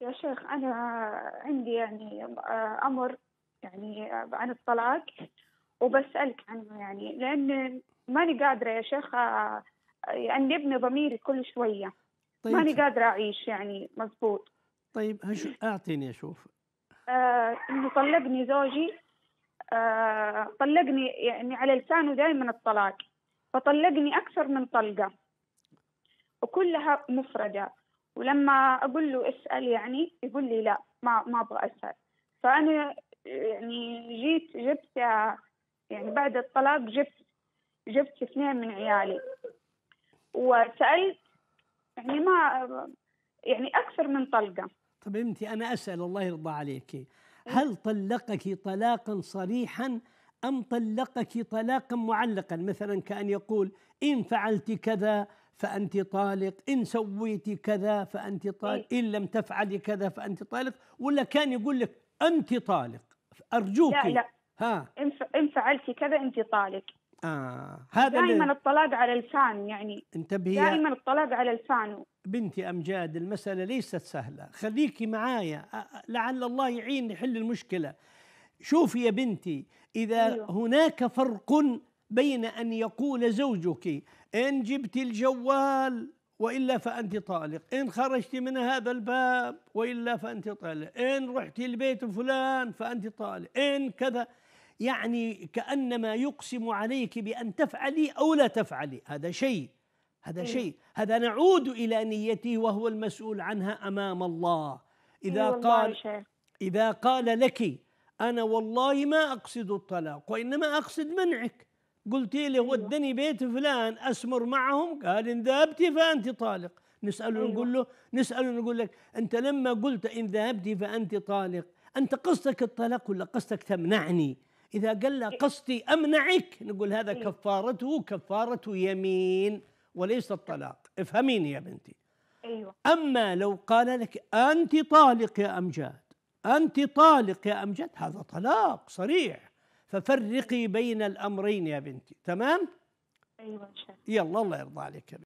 يا شيخ أنا عندي يعني آه، أمر يعني آه، عن الطلاق وبسألك عنه يعني لأن ماني قادرة يا شيخ آه، يعني ابني ضميري كل شوية طيب. ماني قادرة أعيش يعني مزبوط طيب هش... أعطيني أشوف إنه طلقني زوجي طلقني يعني على لسانه دائما الطلاق فطلقني أكثر من طلقة وكلها مفردة ولما اقول له اسال يعني يقول لي لا ما ما ابغى اسال فانا يعني جيت جبت يعني بعد الطلاق جبت جبت اثنين من عيالي وسالت يعني ما يعني اكثر من طلقه طيب انت انا اسال الله يرضى عليك إيه؟ هل طلقك طلاقا صريحا أم طلقك طلاقا معلقا مثلا كأن يقول إن فعلت كذا فأنت طالق إن سويت كذا فأنت طالق إيه. إن لم تفعلي كذا فأنت طالق ولا كان يقول لك أنت طالق أرجوك لا لا ها إن فعلت كذا أنت طالق آه هذا دائما الطلاق على الفان يعني انتبهي دائما الطلاق على الفان بنتي أمجاد المسألة ليست سهلة خليكي معايا لعل الله يعين يحل المشكلة شوفي يا بنتي إذا أيوه. هناك فرق بين أن يقول زوجك إن جبت الجوال وإلا فأنت طالق إن خرجت من هذا الباب وإلا فأنت طالق إن رحت البيت فلان فأنت طالق إن كذا يعني كأنما يقسم عليك بأن تفعلي أو لا تفعلي هذا شيء هذا أيوه. شيء هذا نعود إلى نيته وهو المسؤول عنها أمام الله إذا أيوة قال إذا قال لك أنا والله ما أقصد الطلاق وإنما أقصد منعك قلت له أيوة. ودني بيت فلان أسمر معهم قال إن ذهبت فأنت طالق نسأله أيوة. نقول له نسأله نقول لك أنت لما قلت إن ذهبت فأنت طالق أنت قصدك الطلاق ولا قصدك تمنعني إذا قال لا قصدي أمنعك نقول هذا أيوة. كفارته كفارة يمين وليس الطلاق افهميني يا بنتي أيوة. أما لو قال لك أنت طالق يا أمجاد أنت طالق يا أمجد هذا طلاق صريح ففرقي بين الأمرين يا بنتي تمام؟ أيوة يلا الله يرضى عليك يا